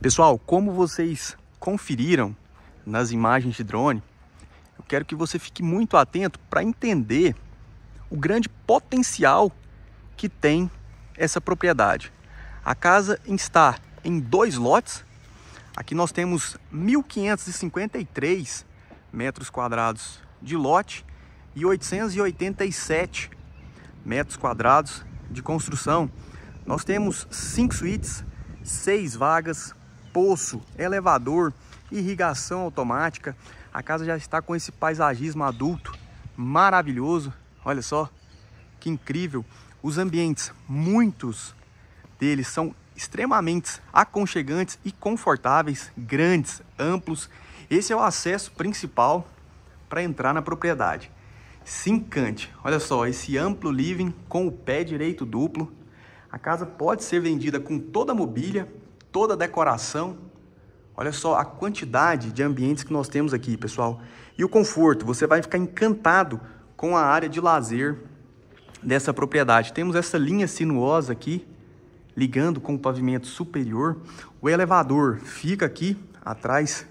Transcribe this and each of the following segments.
Pessoal, como vocês conferiram nas imagens de drone, eu quero que você fique muito atento para entender o grande potencial que tem essa propriedade. A casa está em dois lotes. Aqui nós temos 1.553 metros quadrados de lote e 887 metros quadrados de construção. Nós temos cinco suítes, seis vagas, poço, elevador, irrigação automática. A casa já está com esse paisagismo adulto maravilhoso. Olha só que incrível. Os ambientes, muitos deles são extremamente aconchegantes e confortáveis, grandes, amplos. Esse é o acesso principal para entrar na propriedade. Sincante, olha só, esse amplo living com o pé direito duplo. A casa pode ser vendida com toda a mobília, toda a decoração. Olha só a quantidade de ambientes que nós temos aqui, pessoal. E o conforto, você vai ficar encantado com a área de lazer dessa propriedade. Temos essa linha sinuosa aqui, ligando com o pavimento superior. O elevador fica aqui atrás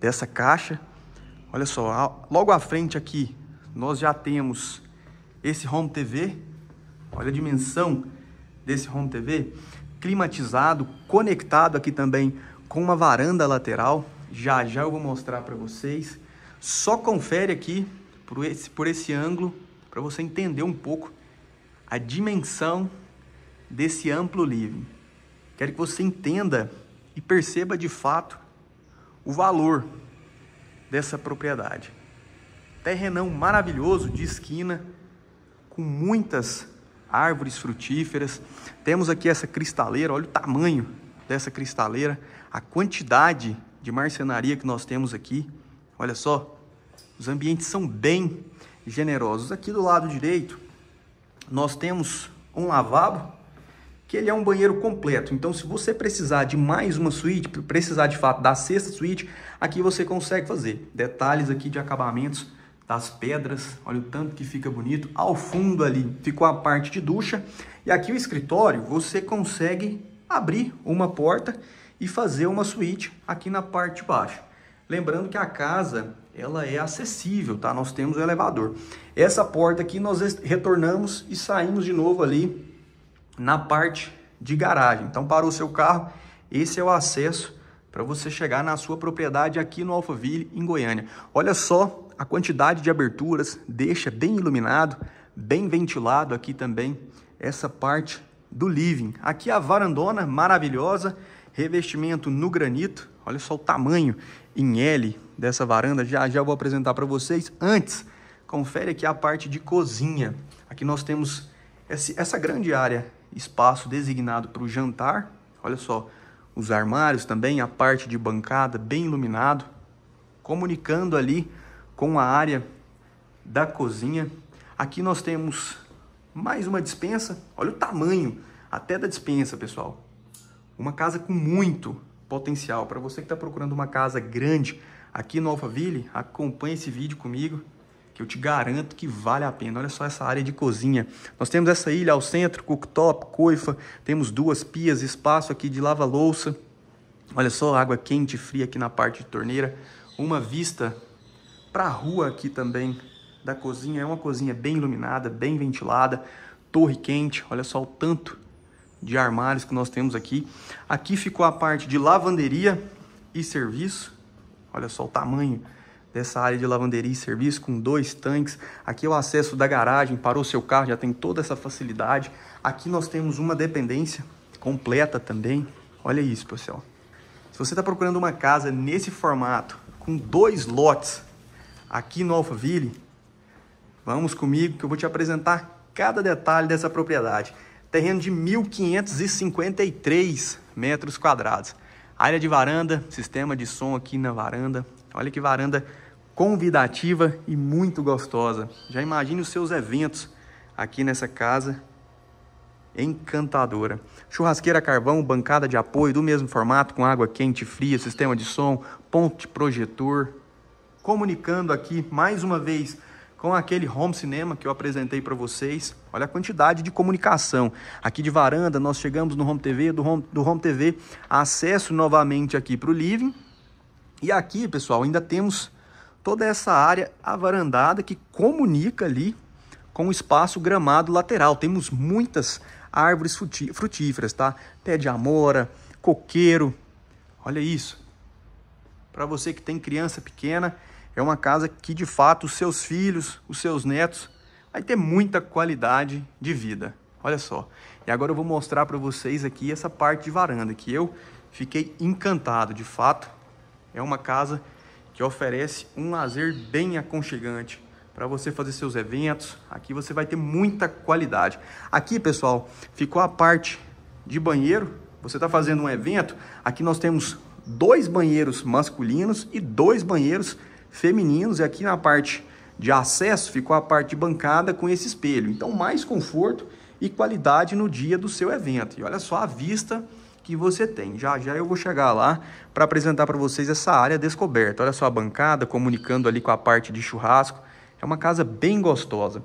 dessa caixa. Olha só, logo à frente aqui nós já temos esse Home TV. Olha a dimensão desse Home TV climatizado, conectado aqui também com uma varanda lateral. Já já eu vou mostrar para vocês. Só confere aqui por esse, por esse ângulo para você entender um pouco a dimensão desse amplo living. Quero que você entenda e perceba de fato o valor dessa propriedade. Terrenão maravilhoso de esquina, com muitas árvores frutíferas. Temos aqui essa cristaleira, olha o tamanho dessa cristaleira, a quantidade de marcenaria que nós temos aqui. Olha só, os ambientes são bem generosos. Aqui do lado direito, nós temos um lavabo, que ele é um banheiro completo. Então, se você precisar de mais uma suíte, precisar de fato da sexta suíte, aqui você consegue fazer. Detalhes aqui de acabamentos das pedras, olha o tanto que fica bonito. Ao fundo ali ficou a parte de ducha e aqui o escritório você consegue abrir uma porta e fazer uma suíte aqui na parte de baixo. Lembrando que a casa ela é acessível, tá? Nós temos o elevador. Essa porta aqui nós retornamos e saímos de novo ali na parte de garagem. Então parou o seu carro, esse é o acesso para você chegar na sua propriedade aqui no Alphaville, em Goiânia. Olha só a quantidade de aberturas deixa bem iluminado, bem ventilado aqui também essa parte do living. Aqui a varandona maravilhosa, revestimento no granito. Olha só o tamanho em L dessa varanda, já já vou apresentar para vocês. Antes, confere aqui a parte de cozinha. Aqui nós temos esse, essa grande área, espaço designado para o jantar. Olha só, os armários também, a parte de bancada bem iluminado, comunicando ali com a área da cozinha. Aqui nós temos mais uma dispensa. Olha o tamanho até da dispensa, pessoal. Uma casa com muito potencial. Para você que está procurando uma casa grande aqui no Alphaville, acompanhe esse vídeo comigo que eu te garanto que vale a pena. Olha só essa área de cozinha. Nós temos essa ilha ao centro, cooktop, coifa, temos duas pias, espaço aqui de lava-louça. Olha só, água quente e fria aqui na parte de torneira. Uma vista para a rua aqui também da cozinha. É uma cozinha bem iluminada, bem ventilada, torre quente. Olha só o tanto de armários que nós temos aqui. Aqui ficou a parte de lavanderia e serviço. Olha só o tamanho dessa área de lavanderia e serviço com dois tanques. Aqui é o acesso da garagem, para o seu carro, já tem toda essa facilidade. Aqui nós temos uma dependência completa também. Olha isso, pessoal. Se você está procurando uma casa nesse formato, com dois lotes aqui no Alphaville? Vamos comigo que eu vou te apresentar cada detalhe dessa propriedade. Terreno de 1.553 metros quadrados. Área de varanda, sistema de som aqui na varanda. Olha que varanda convidativa e muito gostosa. Já imagine os seus eventos aqui nessa casa encantadora. Churrasqueira carvão, bancada de apoio do mesmo formato, com água quente, e fria, sistema de som, ponte projetor, comunicando aqui mais uma vez com aquele home cinema que eu apresentei para vocês. Olha a quantidade de comunicação. Aqui de varanda, nós chegamos no home TV, do home, do home TV, acesso novamente aqui para o living. E aqui, pessoal, ainda temos toda essa área avarandada que comunica ali com o espaço gramado lateral. Temos muitas árvores frutíferas, tá? Pé de amora, coqueiro. Olha isso. Para você que tem criança pequena, é uma casa que, de fato, os seus filhos, os seus netos, vai ter muita qualidade de vida. Olha só. E agora eu vou mostrar para vocês aqui essa parte de varanda que eu fiquei encantado. De fato, é uma casa que oferece um lazer bem aconchegante para você fazer seus eventos. Aqui você vai ter muita qualidade. Aqui, pessoal, ficou a parte de banheiro. Você está fazendo um evento, aqui nós temos dois banheiros masculinos e dois banheiros femininos femininos. E aqui na parte de acesso ficou a parte de bancada com esse espelho. Então, mais conforto e qualidade no dia do seu evento. E olha só a vista que você tem. Já já eu vou chegar lá para apresentar para vocês essa área descoberta. Olha só a bancada comunicando ali com a parte de churrasco. É uma casa bem gostosa.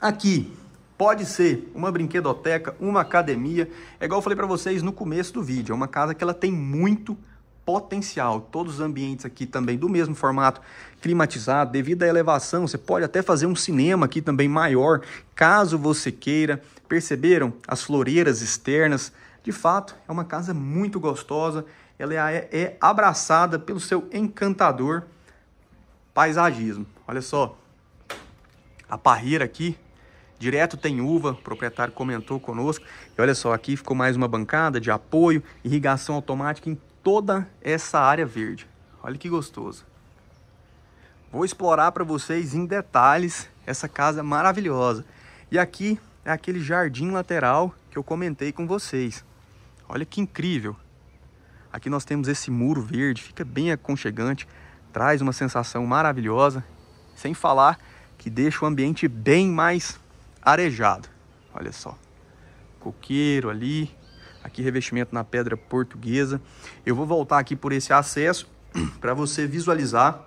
Aqui pode ser uma brinquedoteca, uma academia. É igual eu falei para vocês no começo do vídeo, é uma casa que ela tem muito potencial. Todos os ambientes aqui também do mesmo formato, climatizado, devido à elevação, você pode até fazer um cinema aqui também maior, caso você queira. Perceberam as floreiras externas? De fato, é uma casa muito gostosa. Ela é, é abraçada pelo seu encantador paisagismo. Olha só, a parreira aqui, direto tem uva, o proprietário comentou conosco. E olha só, aqui ficou mais uma bancada de apoio, irrigação automática em toda essa área verde. Olha que gostoso. Vou explorar para vocês em detalhes essa casa maravilhosa. E aqui é aquele jardim lateral que eu comentei com vocês. Olha que incrível. Aqui nós temos esse muro verde, fica bem aconchegante, traz uma sensação maravilhosa, sem falar que deixa o ambiente bem mais arejado. Olha só, coqueiro ali, aqui revestimento na pedra portuguesa. Eu vou voltar aqui por esse acesso para você visualizar,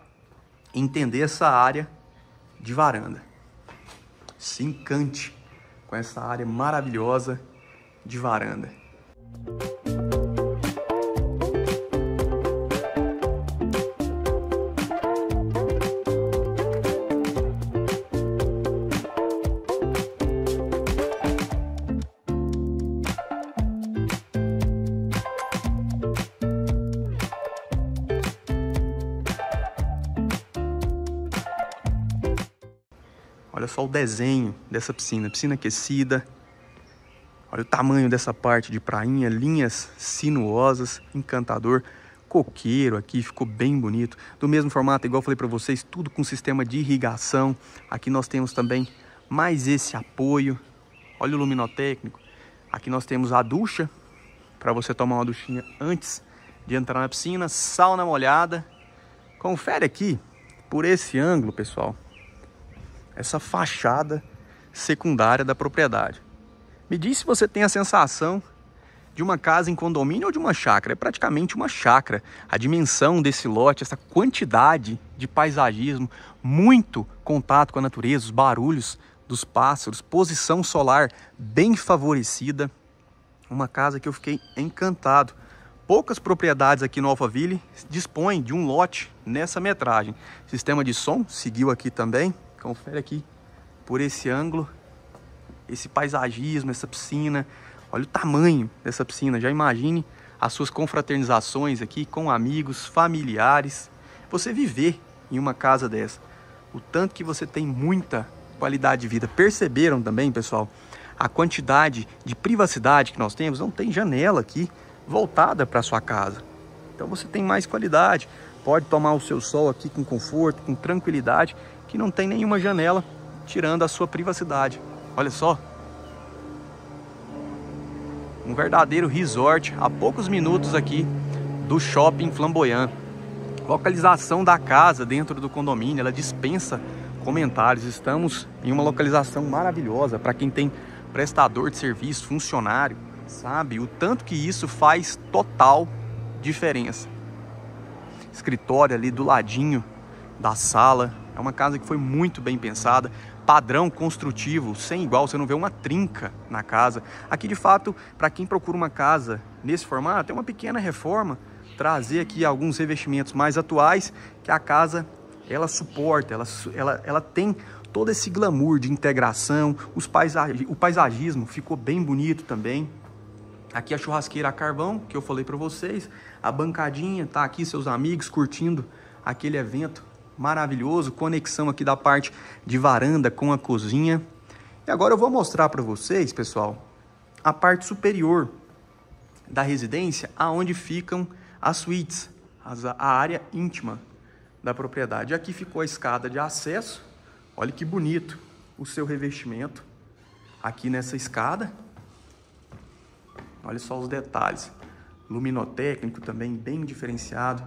entender essa área de varanda. Se encante com essa área maravilhosa de varanda. desenho dessa piscina, piscina aquecida. Olha o tamanho dessa parte de prainha, linhas sinuosas, encantador, coqueiro aqui, ficou bem bonito. Do mesmo formato, igual falei para vocês, tudo com sistema de irrigação. Aqui nós temos também mais esse apoio. Olha o luminotécnico. Aqui nós temos a ducha, para você tomar uma duchinha antes de entrar na piscina, sauna molhada. Confere aqui por esse ângulo, pessoal essa fachada secundária da propriedade. Me diz se você tem a sensação de uma casa em condomínio ou de uma chácara. É praticamente uma chácara. A dimensão desse lote, essa quantidade de paisagismo, muito contato com a natureza, os barulhos dos pássaros, posição solar bem favorecida. Uma casa que eu fiquei encantado. Poucas propriedades aqui no Alphaville dispõem de um lote nessa metragem. Sistema de som seguiu aqui também. Confere aqui por esse ângulo, esse paisagismo, essa piscina. Olha o tamanho dessa piscina. Já imagine as suas confraternizações aqui com amigos, familiares. Você viver em uma casa dessa. O tanto que você tem muita qualidade de vida. Perceberam também, pessoal, a quantidade de privacidade que nós temos? Não tem janela aqui voltada para sua casa. Então você tem mais qualidade pode tomar o seu sol aqui com conforto, com tranquilidade, que não tem nenhuma janela tirando a sua privacidade. Olha só. Um verdadeiro resort a poucos minutos aqui do shopping Flamboyant. Localização da casa dentro do condomínio, ela dispensa comentários. Estamos em uma localização maravilhosa para quem tem prestador de serviço, funcionário, sabe o tanto que isso faz total diferença escritório ali do ladinho da sala. É uma casa que foi muito bem pensada, padrão construtivo, sem igual, você não vê uma trinca na casa. Aqui, de fato, para quem procura uma casa nesse formato, é uma pequena reforma, trazer aqui alguns revestimentos mais atuais, que a casa ela suporta, ela, ela, ela tem todo esse glamour de integração, os paisag, o paisagismo ficou bem bonito também, Aqui é a churrasqueira a carvão, que eu falei para vocês. A bancadinha, tá aqui seus amigos curtindo aquele evento maravilhoso. Conexão aqui da parte de varanda com a cozinha. E agora eu vou mostrar para vocês, pessoal, a parte superior da residência, aonde ficam as suítes, a área íntima da propriedade. Aqui ficou a escada de acesso. Olha que bonito o seu revestimento aqui nessa escada. Olha só os detalhes. Luminotécnico também bem diferenciado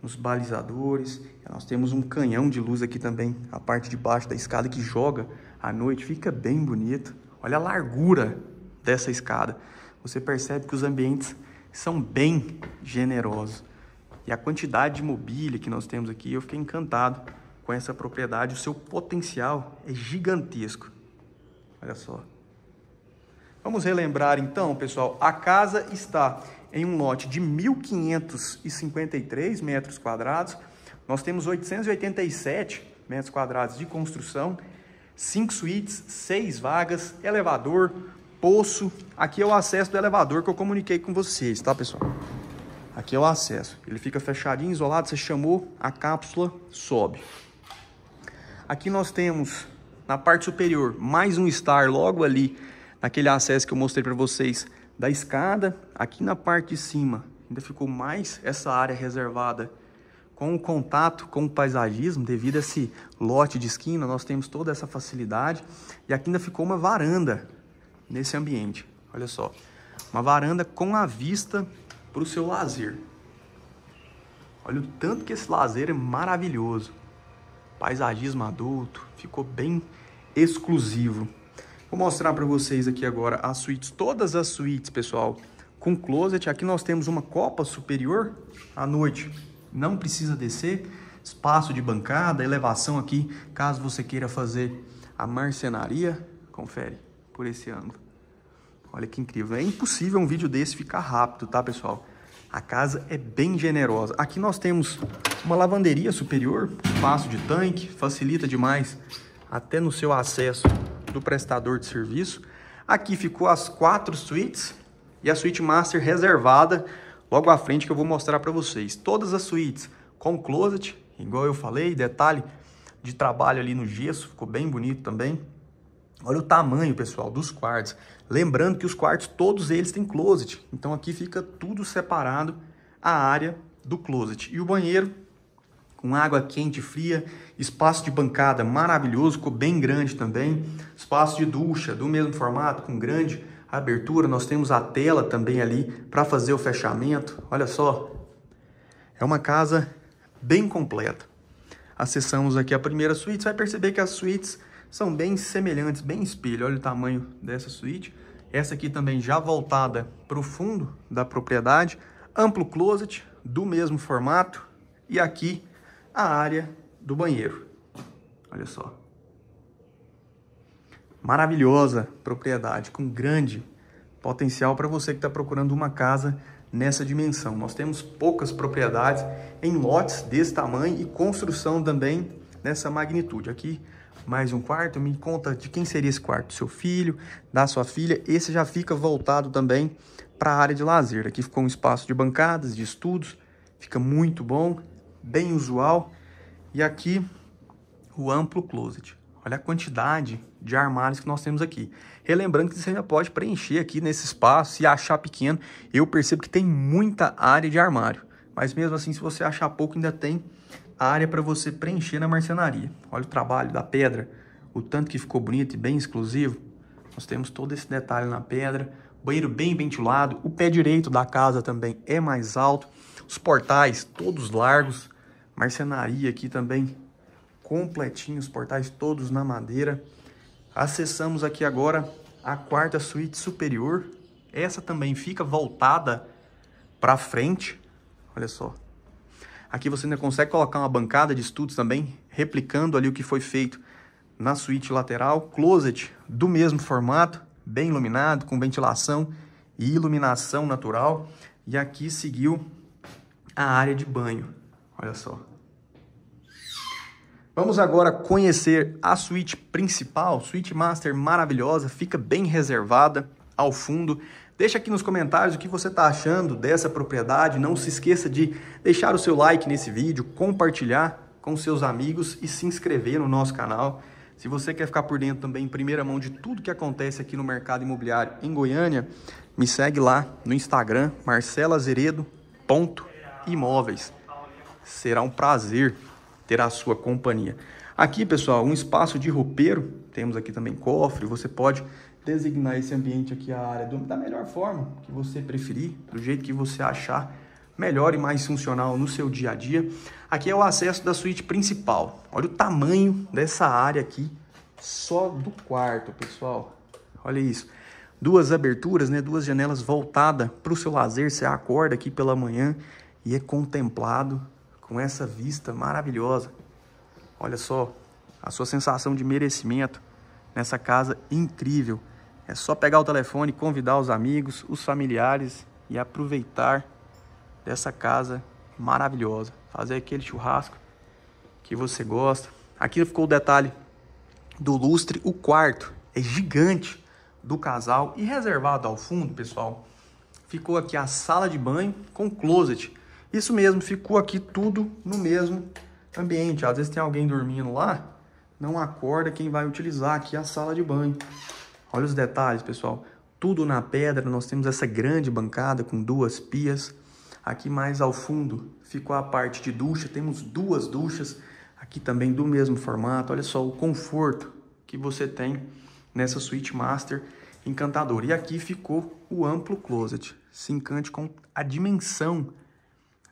nos balizadores. Nós temos um canhão de luz aqui também, a parte de baixo da escada que joga à noite, fica bem bonito. Olha a largura dessa escada. Você percebe que os ambientes são bem generosos. E a quantidade de mobília que nós temos aqui, eu fiquei encantado com essa propriedade. O seu potencial é gigantesco. Olha só. Vamos relembrar então, pessoal, a casa está em um lote de 1.553 metros quadrados, nós temos 887 metros quadrados de construção, 5 suítes, 6 vagas, elevador, poço. Aqui é o acesso do elevador que eu comuniquei com vocês, tá, pessoal? Aqui é o acesso. Ele fica fechadinho, isolado, você chamou, a cápsula sobe. Aqui nós temos, na parte superior, mais um estar logo ali aquele acesso que eu mostrei para vocês da escada, aqui na parte de cima ainda ficou mais essa área reservada com o contato com o paisagismo, devido a esse lote de esquina, nós temos toda essa facilidade. E aqui ainda ficou uma varanda nesse ambiente. Olha só, uma varanda com a vista para o seu lazer. Olha o tanto que esse lazer é maravilhoso. Paisagismo adulto, ficou bem exclusivo. Vou mostrar para vocês aqui agora as suítes, todas as suítes, pessoal, com closet. Aqui nós temos uma copa superior à noite, não precisa descer, espaço de bancada, elevação aqui, caso você queira fazer a marcenaria. Confere por esse ângulo. Olha que incrível, é impossível um vídeo desse ficar rápido, tá, pessoal? A casa é bem generosa. Aqui nós temos uma lavanderia superior, espaço de tanque, facilita demais até no seu acesso do prestador de serviço. Aqui ficou as quatro suítes e a suíte master reservada logo à frente que eu vou mostrar para vocês. Todas as suítes com closet, igual eu falei, detalhe de trabalho ali no gesso, ficou bem bonito também. Olha o tamanho, pessoal, dos quartos. Lembrando que os quartos, todos eles têm closet. Então aqui fica tudo separado a área do closet. E o banheiro com água quente e fria, espaço de bancada maravilhoso, ficou bem grande também, espaço de ducha do mesmo formato, com grande abertura, nós temos a tela também ali para fazer o fechamento, olha só, é uma casa bem completa. Acessamos aqui a primeira suíte, você vai perceber que as suítes são bem semelhantes, bem espelho, olha o tamanho dessa suíte, essa aqui também já voltada para o fundo da propriedade, amplo closet do mesmo formato e aqui a área do banheiro. Olha só. Maravilhosa propriedade, com grande potencial para você que está procurando uma casa nessa dimensão. Nós temos poucas propriedades em lotes desse tamanho e construção também nessa magnitude. Aqui, mais um quarto. Me conta de quem seria esse quarto? Seu filho, da sua filha. Esse já fica voltado também para a área de lazer. Aqui ficou um espaço de bancadas, de estudos. Fica muito bom bem usual. E aqui o amplo closet. Olha a quantidade de armários que nós temos aqui. Relembrando que você já pode preencher aqui nesse espaço, se achar pequeno. Eu percebo que tem muita área de armário. Mas mesmo assim, se você achar pouco, ainda tem área para você preencher na marcenaria. Olha o trabalho da pedra, o tanto que ficou bonito e bem exclusivo. Nós temos todo esse detalhe na pedra, banheiro bem ventilado, o pé direito da casa também é mais alto, os portais todos largos, marcenaria aqui também, completinho, os portais todos na madeira. Acessamos aqui agora a quarta suíte superior. Essa também fica voltada para frente. Olha só. Aqui você ainda consegue colocar uma bancada de estudos também, replicando ali o que foi feito na suíte lateral. Closet do mesmo formato, bem iluminado, com ventilação e iluminação natural. E aqui seguiu a área de banho. Olha só. Vamos agora conhecer a suíte principal, suíte master maravilhosa, fica bem reservada ao fundo. Deixa aqui nos comentários o que você está achando dessa propriedade. Não se esqueça de deixar o seu like nesse vídeo, compartilhar com seus amigos e se inscrever no nosso canal. Se você quer ficar por dentro também em primeira mão de tudo que acontece aqui no mercado imobiliário em Goiânia, me segue lá no Instagram marcelazeredo.imóveis será um prazer ter a sua companhia. Aqui, pessoal, um espaço de roupeiro, temos aqui também cofre, você pode designar esse ambiente aqui, a área, do, da melhor forma que você preferir, do jeito que você achar melhor e mais funcional no seu dia a dia. Aqui é o acesso da suíte principal. Olha o tamanho dessa área aqui, só do quarto, pessoal. Olha isso. Duas aberturas, né? duas janelas voltadas para o seu lazer. Você acorda aqui pela manhã e é contemplado com essa vista maravilhosa. Olha só a sua sensação de merecimento nessa casa incrível. É só pegar o telefone, convidar os amigos, os familiares e aproveitar dessa casa maravilhosa. Fazer aquele churrasco que você gosta. Aqui ficou o detalhe do lustre. O quarto é gigante do casal e reservado ao fundo, pessoal, ficou aqui a sala de banho com closet. Isso mesmo, ficou aqui tudo no mesmo ambiente. Às vezes tem alguém dormindo lá, não acorda quem vai utilizar aqui a sala de banho. Olha os detalhes, pessoal. Tudo na pedra, nós temos essa grande bancada com duas pias. Aqui mais ao fundo ficou a parte de ducha, temos duas duchas aqui também do mesmo formato. Olha só o conforto que você tem nessa suíte master encantadora. E aqui ficou o amplo closet. Se encante com a dimensão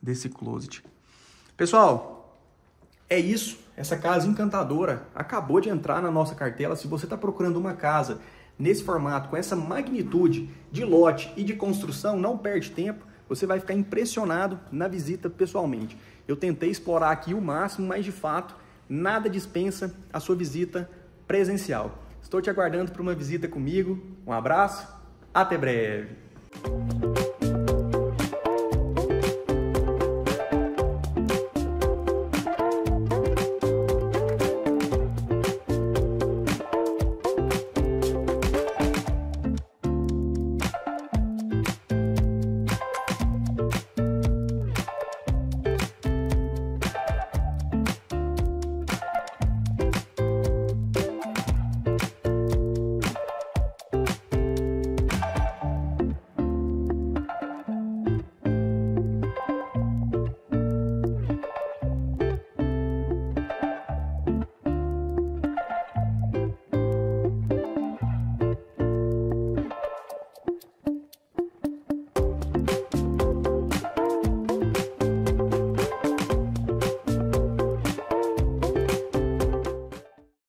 desse closet. Pessoal, é isso. Essa casa encantadora acabou de entrar na nossa cartela. Se você está procurando uma casa nesse formato, com essa magnitude de lote e de construção, não perde tempo. Você vai ficar impressionado na visita pessoalmente. Eu tentei explorar aqui o máximo, mas de fato, nada dispensa a sua visita presencial. Estou te aguardando para uma visita comigo. Um abraço, até breve.